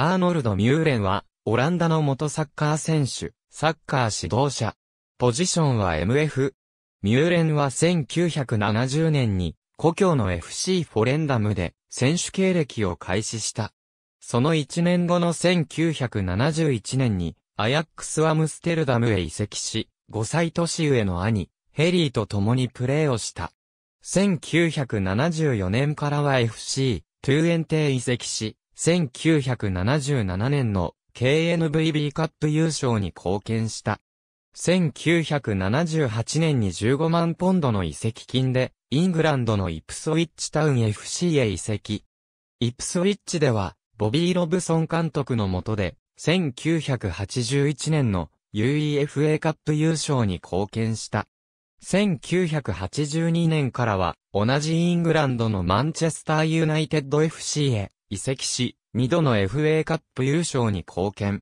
アーノルド・ミューレンは、オランダの元サッカー選手、サッカー指導者。ポジションは MF。ミューレンは1970年に、故郷の FC フォレンダムで、選手経歴を開始した。その1年後の1971年に、アヤックス・アムステルダムへ移籍し、5歳年上の兄、ヘリーと共にプレーをした。1974年からは FC、トゥーエンテへ移籍し、1977年の KNVB カップ優勝に貢献した。1978年に15万ポンドの移籍金で、イングランドのイプソィッチタウン FC へ移籍。イプソィッチでは、ボビー・ロブソン監督の下で、1981年の UEFA カップ優勝に貢献した。1982年からは、同じイングランドのマンチェスターユナイテッド FC へ移籍し、二度の FA カップ優勝に貢献。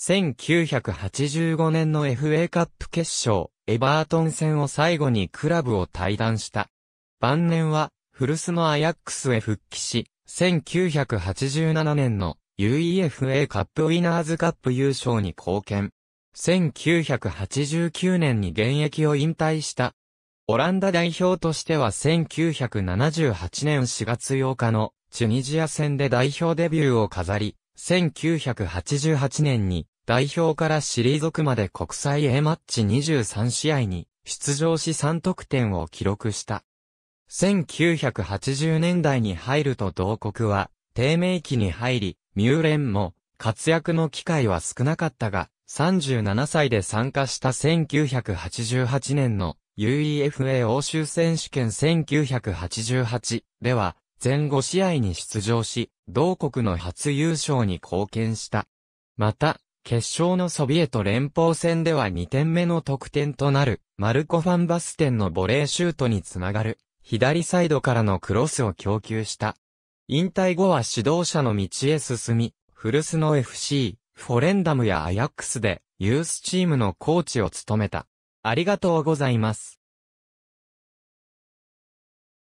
1985年の FA カップ決勝、エバートン戦を最後にクラブを退団した。晩年は、古巣のアヤックスへ復帰し、1987年の UEFA カップウィナーズカップ優勝に貢献。1989年に現役を引退した。オランダ代表としては1978年4月8日のチュニジア戦で代表デビューを飾り、1988年に代表から退くまで国際 A マッチ23試合に出場し3得点を記録した。1980年代に入ると同国は低迷期に入り、ミューレンも活躍の機会は少なかったが、37歳で参加した1988年の UEFA 欧州選手権1988では全5試合に出場し、同国の初優勝に貢献した。また、決勝のソビエト連邦戦では2点目の得点となる、マルコ・ファンバステンのボレーシュートにつながる、左サイドからのクロスを供給した。引退後は指導者の道へ進み、古巣の FC、フォレンダムやアヤックスで、ユースチームのコーチを務めた。ありがとうございます。